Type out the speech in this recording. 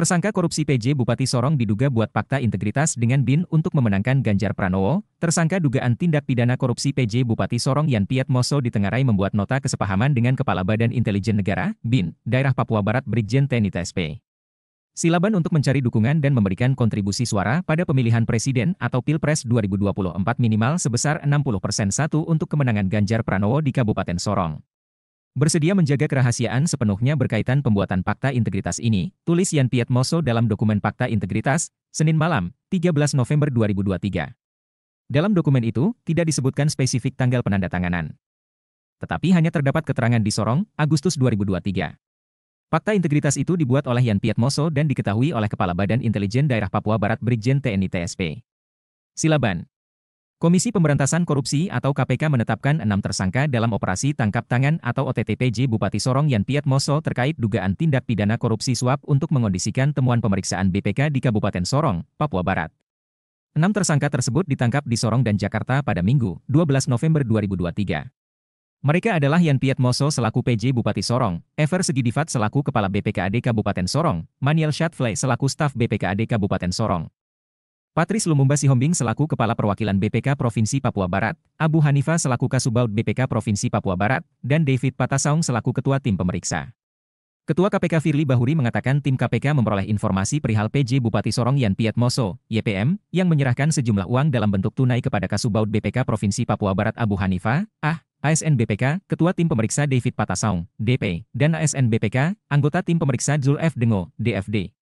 Tersangka korupsi PJ Bupati Sorong diduga buat fakta integritas dengan BIN untuk memenangkan Ganjar Pranowo. Tersangka dugaan tindak pidana korupsi PJ Bupati Sorong Yan Piat Moso ditengarai membuat nota kesepahaman dengan Kepala Badan Intelijen Negara, BIN, Daerah Papua Barat Brigjen TNI TSP. Silaban untuk mencari dukungan dan memberikan kontribusi suara pada pemilihan presiden atau Pilpres 2024 minimal sebesar 60% satu untuk kemenangan Ganjar Pranowo di Kabupaten Sorong. Bersedia menjaga kerahasiaan sepenuhnya berkaitan pembuatan fakta integritas ini, tulis Yan Piet Moso dalam dokumen fakta integritas, Senin malam, 13 November 2023. Dalam dokumen itu, tidak disebutkan spesifik tanggal penandatanganan. Tetapi hanya terdapat keterangan di Sorong, Agustus 2023. Fakta integritas itu dibuat oleh Yan Piet Moso dan diketahui oleh Kepala Badan Intelijen Daerah Papua Barat Brigjen TNI TSP. Silaban, Komisi Pemberantasan Korupsi atau KPK menetapkan enam tersangka dalam operasi tangkap tangan atau OTTPJ Bupati Sorong Yan Piat Moso terkait dugaan tindak pidana korupsi suap untuk mengondisikan temuan pemeriksaan BPK di Kabupaten Sorong, Papua Barat. Enam tersangka tersebut ditangkap di Sorong dan Jakarta pada Minggu, 12 November 2023. Mereka adalah Yan Piat Moso selaku PJ Bupati Sorong, Ever Segidifat selaku Kepala BPKAD Kabupaten Sorong, Maniel Shatfle selaku staf BPKAD Kabupaten Sorong, Patris Lumumba Sihombing selaku Kepala Perwakilan BPK Provinsi Papua Barat, Abu Hanifa selaku Kasubaut BPK Provinsi Papua Barat, dan David Patasaung selaku Ketua Tim Pemeriksa. Ketua KPK Firly Bahuri mengatakan tim KPK memperoleh informasi perihal PJ Bupati Sorong Yan Piet Moso, YPM, yang menyerahkan sejumlah uang dalam bentuk tunai kepada Kasubaut BPK Provinsi Papua Barat Abu Hanifa, ah, ASN BPK, Ketua Tim Pemeriksa David Patasaung, DP, dan ASN BPK, anggota Tim Pemeriksa Zul F. Dengo, DFD.